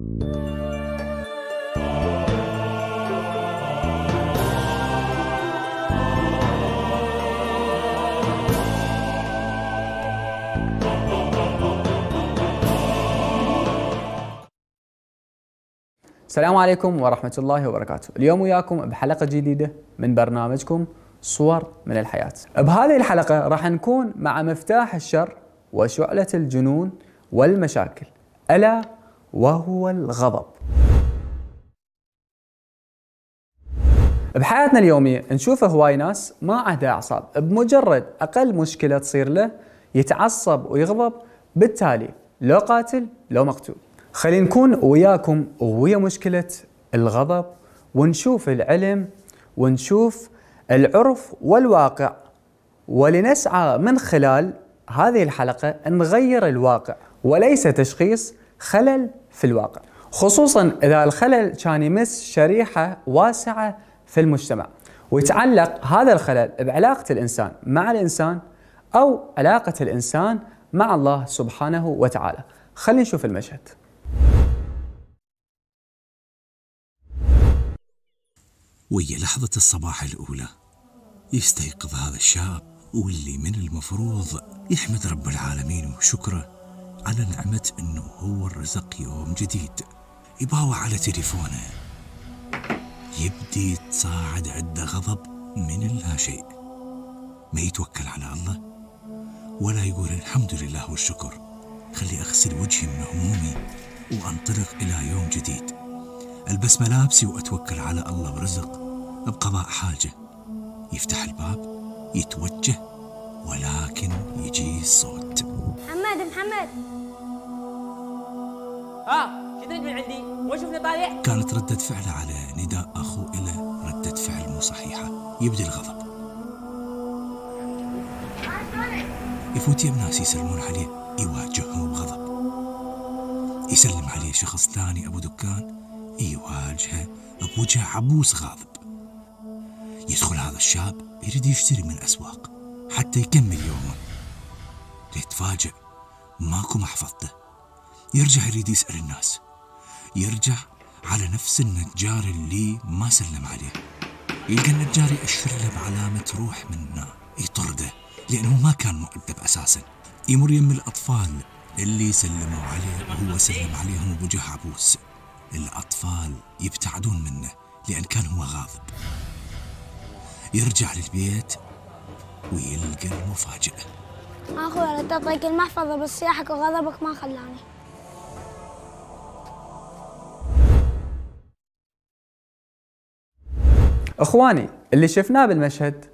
السلام عليكم ورحمة الله وبركاته اليوم وياكم بحلقة جديدة من برنامجكم صور من الحياة بهذه الحلقة راح نكون مع مفتاح الشر وشعلة الجنون والمشاكل ألا وهو الغضب بحياتنا اليومية نشوف هواي ناس ما عنده أعصاب بمجرد أقل مشكلة تصير له يتعصب ويغضب بالتالي لو قاتل لو مقتول خلينا نكون وياكم ويا مشكلة الغضب ونشوف العلم ونشوف العرف والواقع ولنسعى من خلال هذه الحلقة نغير الواقع وليس تشخيص خلل في الواقع خصوصا إذا الخلل كان يمس شريحة واسعة في المجتمع ويتعلق هذا الخلل بعلاقة الإنسان مع الإنسان أو علاقة الإنسان مع الله سبحانه وتعالى خلينا نشوف المشهد ويا لحظة الصباح الأولى يستيقظ هذا الشاب واللي من المفروض يحمد رب العالمين وشكره على نعمة أنه هو الرزق يوم جديد يباوع على تليفونه يبدي يتصاعد عنده غضب من اللا شيء ما يتوكل على الله ولا يقول الحمد لله والشكر خلي أغسل وجهي من همومي وأنطلق إلى يوم جديد ألبس ملابسي وأتوكل على الله ورزق بقضاء حاجة يفتح الباب يتوجه ولكن يجي صوت محمد محمد ها شو تريد من عندي؟ مو شفنا طالع؟ كانت ردة فعله على نداء أخوه له ردة فعل مو صحيحة يبدي الغضب يفوت يم ناس يسلمون عليه يواجههم بغضب يسلم عليه شخص ثاني أبو دكان يواجهه بوجه عبوس غاضب يدخل هذا الشاب يريد يشتري من الأسواق حتى يكمل يومه يتفاجئ ماكو محفظته يرجع يريد يسأل الناس يرجع على نفس النجار اللي ما سلم عليه يلقى النجار يأشر له بعلامة روح منا يطرده لأنه ما كان مؤدب أساسا يمر يم الأطفال اللي سلموا عليه وهو سلم عليهم بوجه عبوس الأطفال يبتعدون منه لأن كان هو غاضب يرجع للبيت ويلقى المفاجأة أخوي على تطيق المحفظة بس صياحك وغضبك ما خلاني اخواني اللي شفناه بالمشهد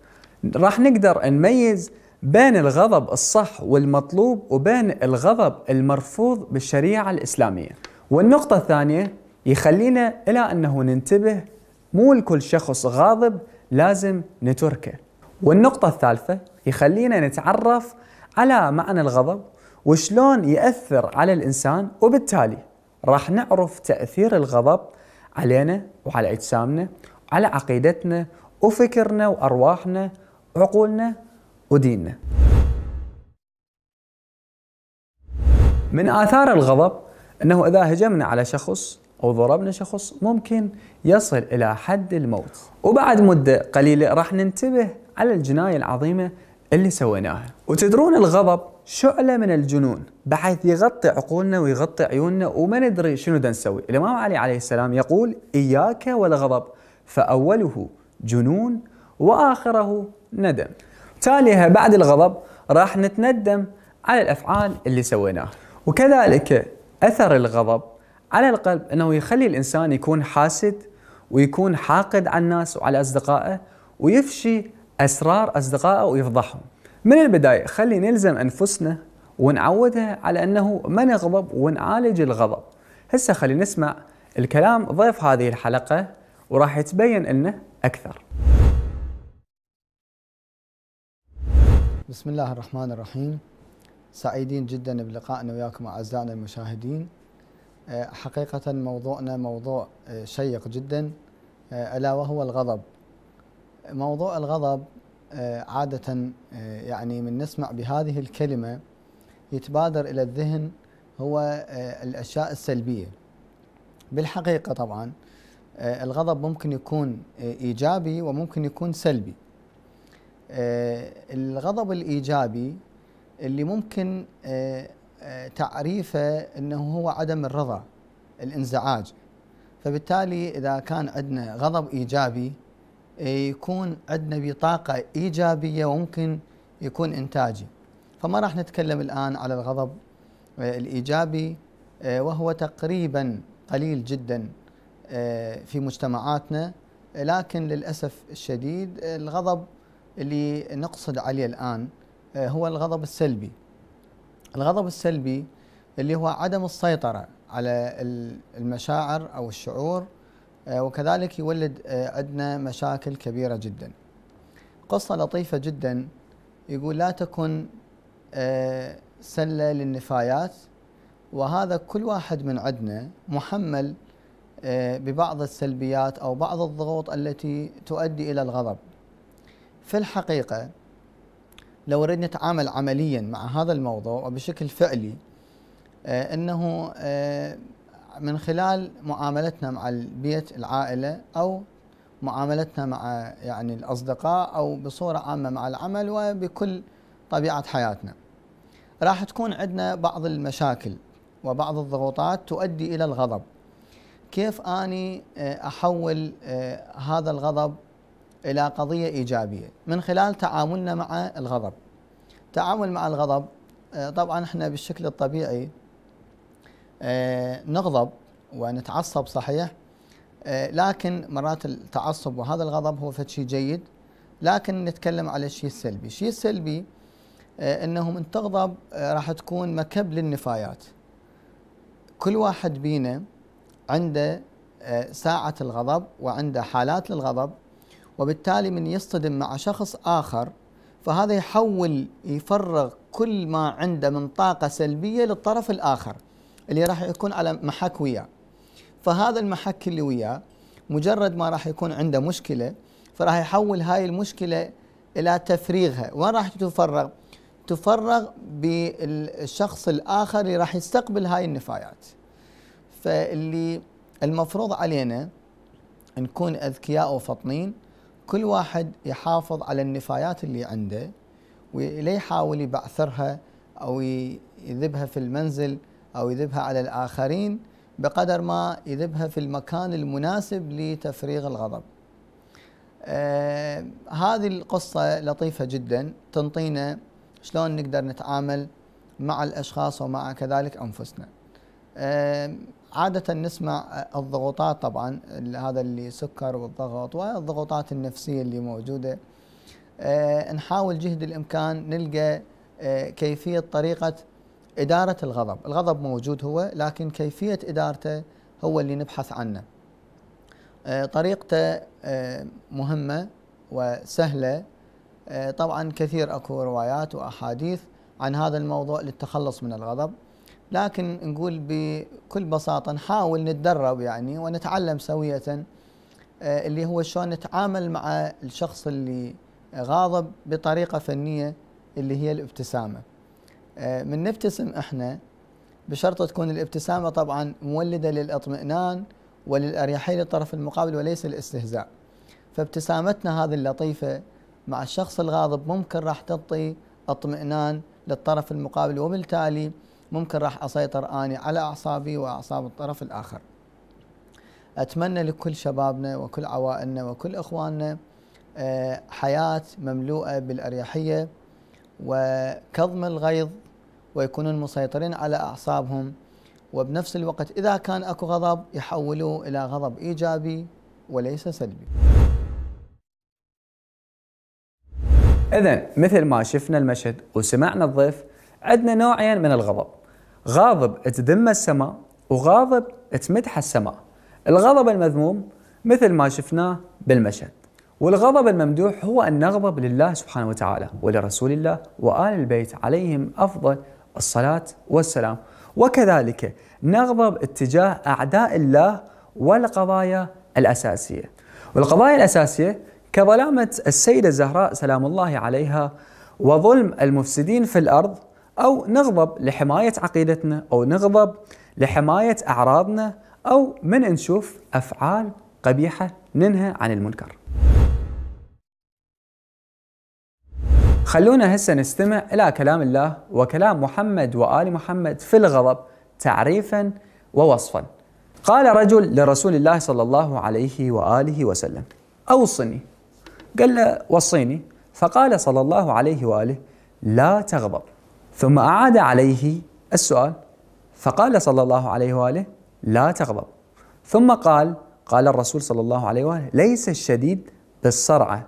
راح نقدر نميز بين الغضب الصح والمطلوب وبين الغضب المرفوض بالشريعه الاسلاميه والنقطه الثانيه يخلينا الى انه ننتبه مو لكل شخص غاضب لازم نتركه والنقطة الثالثة يخلينا نتعرف على معنى الغضب وشلون يأثر على الإنسان وبالتالي راح نعرف تأثير الغضب علينا وعلى أجسامنا وعلى عقيدتنا وفكرنا وأرواحنا وعقولنا وديننا من آثار الغضب أنه إذا هجمنا على شخص أو ضربنا شخص ممكن يصل إلى حد الموت وبعد مدة قليلة راح ننتبه على الجناية العظيمة اللي سويناها وتدرون الغضب شعلة من الجنون بحيث يغطي عقولنا ويغطي عيوننا وما ندري شنو دا نسوي الإمام علي عليه السلام يقول إياك والغضب فأوله جنون وآخره ندم تاليها بعد الغضب راح نتندم على الأفعال اللي سويناها وكذلك أثر الغضب على القلب أنه يخلي الإنسان يكون حاسد ويكون حاقد على الناس وعلى أصدقائه ويفشي اسرار اصدقائه ويفضحهم من البدايه خلي نلزم انفسنا ونعودها على انه ما نغضب ونعالج الغضب هسه خلي نسمع الكلام ضيف هذه الحلقه وراح يتبين لنا اكثر بسم الله الرحمن الرحيم سعيدين جدا بلقائنا وياكم اعزائنا المشاهدين أه، حقيقه موضوعنا موضوع أه، شيق جدا أه، الا وهو الغضب موضوع الغضب آه، عادة آه، يعني من نسمع بهذه الكلمة يتبادر إلى الذهن هو آه، الأشياء السلبية بالحقيقة طبعا الغضب ممكن يكون إيجابي وممكن يكون سلبي الغضب الإيجابي اللي ممكن تعريفه أنه هو عدم الرضا الانزعاج فبالتالي إذا كان عندنا غضب إيجابي إيه، يكون عندنا بطاقة إيجابية وممكن يكون إنتاجي فما راح نتكلم الآن على الغضب إيه، الإيجابي إيه، وهو تقريبا قليل جدا في مجتمعاتنا لكن للأسف الشديد الغضب اللي نقصد عليه الآن هو الغضب السلبي الغضب السلبي اللي هو عدم السيطرة على المشاعر أو الشعور آه، وكذلك يولد عندنا آه، مشاكل كبيرة جدا قصة لطيفة جدا يقول لا تكن آه، سلة للنفايات وهذا كل واحد من عندنا محمل ببعض السلبيات أو بعض الضغوط التي تؤدي إلى الغضب في الحقيقة لو أردنا نتعامل عمليا مع هذا الموضوع وبشكل فعلي أنه من خلال معاملتنا مع البيت العائلة أو معاملتنا مع يعني الأصدقاء أو بصورة عامة مع العمل وبكل طبيعة حياتنا راح تكون عندنا بعض المشاكل وبعض الضغوطات تؤدي إلى الغضب كيف أني آه، أحول آه، هذا الغضب إلى قضية إيجابية من خلال تعاملنا مع الغضب تعامل مع الغضب آه، طبعا احنا بالشكل الطبيعي آه، نغضب ونتعصب صحيح آه، لكن مرات التعصب وهذا الغضب هو فد شيء جيد لكن نتكلم على الشيء السلبي الشيء السلبي آه، انه من تغضب راح تكون مكب للنفايات كل واحد بينا عنده ساعة الغضب وعنده حالات للغضب وبالتالي من يصطدم مع شخص آخر فهذا يحول يفرغ كل ما عنده من طاقة سلبية للطرف الآخر اللي راح يكون على محك وياه فهذا المحك اللي وياه مجرد ما راح يكون عنده مشكله فراح يحول هاي المشكله الى تفريغها وين راح تتفرغ تفرغ بالشخص الاخر اللي راح يستقبل هاي النفايات فاللي المفروض علينا نكون اذكياء وفطنين كل واحد يحافظ على النفايات اللي عنده ولا يحاول يبعثرها او يذبها في المنزل أو يذبها على الآخرين بقدر ما يذبها في المكان المناسب لتفريغ الغضب آه هذه القصة لطيفة جدا تنطينا شلون نقدر نتعامل مع الأشخاص ومع كذلك أنفسنا آه عادة نسمع الضغوطات طبعا هذا اللي سكر والضغط والضغوطات النفسية اللي موجودة آه نحاول جهد الإمكان نلقى آه كيفية طريقة إدارة الغضب الغضب موجود هو لكن كيفية إدارته هو اللي نبحث عنه آه، طريقته آه، مهمة وسهلة آه، طبعا كثير أكو روايات وأحاديث عن هذا الموضوع للتخلص من الغضب لكن نقول بكل بساطة نحاول نتدرب يعني ونتعلم سوية اللي هو شلون نتعامل مع الشخص اللي غاضب بطريقة فنية اللي هي الابتسامة آه، من نبتسم احنا بشرط تكون الابتسامه طبعا مولده للاطمئنان وللاريحيه للطرف المقابل وليس الاستهزاء. فابتسامتنا هذه اللطيفه مع الشخص الغاضب ممكن راح تعطي اطمئنان للطرف المقابل وبالتالي ممكن راح اسيطر اني على اعصابي واعصاب الطرف الاخر. اتمنى لكل شبابنا وكل عوائلنا وكل اخواننا آه، حياه مملوءه بالاريحيه وكظم الغيظ ويكونون مسيطرين على أعصابهم وبنفس الوقت إذا كان أكو غضب يحولوه إلى غضب إيجابي وليس سلبي إذا مثل ما شفنا المشهد وسمعنا الضيف عندنا نوعين من الغضب غاضب تذم السماء وغاضب تمدح السماء الغضب المذموم مثل ما شفناه بالمشهد والغضب الممدوح هو أن نغضب لله سبحانه وتعالى ولرسول الله وآل البيت عليهم أفضل الصلاة والسلام وكذلك نغضب اتجاه أعداء الله والقضايا الأساسية والقضايا الأساسية كظلامة السيدة الزهراء سلام الله عليها وظلم المفسدين في الأرض أو نغضب لحماية عقيدتنا أو نغضب لحماية أعراضنا أو من نشوف أفعال قبيحة ننهى عن المنكر خلونا هسه نستمع إلى كلام الله وكلام محمد وآل محمد في الغضب تعريفا ووصفا قال رجل لرسول الله صلى الله عليه وآله وسلم أوصني قال له وصيني فقال صلى الله عليه وآله لا تغضب ثم أعاد عليه السؤال فقال صلى الله عليه وآله لا تغضب ثم قال قال الرسول صلى الله عليه وآله ليس الشديد بالصرعة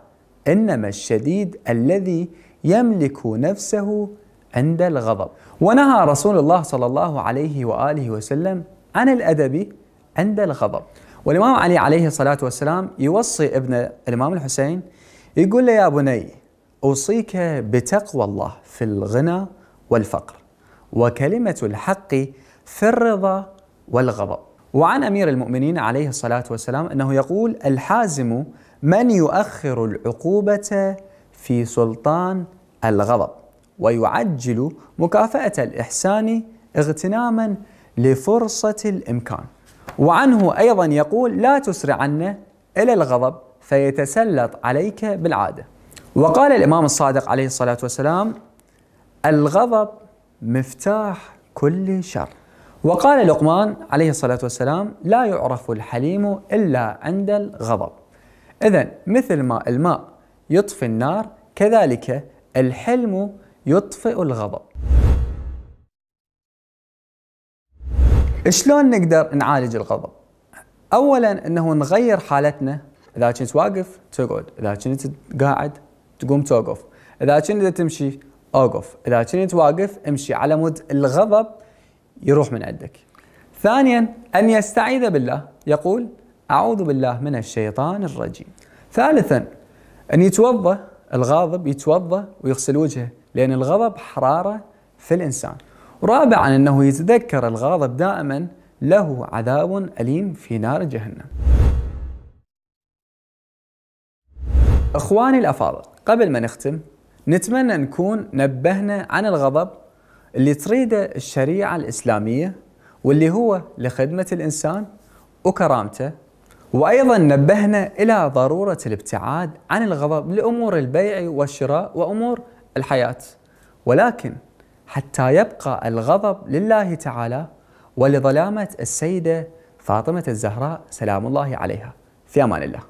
إنما الشديد الذي يملك نفسه عند الغضب ونهى رسول الله صلى الله عليه وآله وسلم عن الأدب عند الغضب والإمام علي عليه الصلاة والسلام يوصي ابن الإمام الحسين يقول له يا بني أوصيك بتقوى الله في الغنى والفقر وكلمة الحق في الرضا والغضب وعن أمير المؤمنين عليه الصلاة والسلام أنه يقول الحازم من يؤخر العقوبة في سلطان الغضب ويعجل مكافأة الإحسان اغتناما لفرصة الإمكان وعنه أيضا يقول لا تسرعن إلى الغضب فيتسلط عليك بالعادة وقال الإمام الصادق عليه الصلاة والسلام الغضب مفتاح كل شر وقال لقمان عليه الصلاة والسلام لا يعرف الحليم إلا عند الغضب إذا مثل ما الماء يطفي النار كذلك الحلم يطفئ الغضب شلون نقدر نعالج الغضب اولا انه نغير حالتنا اذا كنت واقف تقعد اذا كنت قاعد تقوم توقف اذا كنت تمشي اوقف اذا كنت واقف امشي على مود الغضب يروح من عندك ثانيا ان يستعيذ بالله يقول اعوذ بالله من الشيطان الرجيم ثالثا أن يتوضأ الغاضب يتوضأ ويغسل وجهه لأن الغضب حرارة في الإنسان رابعا أنه يتذكر الغاضب دائما له عذاب أليم في نار جهنم اخواني الافاضل قبل ما نختم نتمنى نكون نبهنا عن الغضب اللي تريده الشريعه الاسلاميه واللي هو لخدمه الانسان وكرامته وأيضا نبهنا إلى ضرورة الابتعاد عن الغضب لأمور البيع والشراء وأمور الحياة ولكن حتى يبقى الغضب لله تعالى ولظلامة السيدة فاطمة الزهراء سلام الله عليها في أمان الله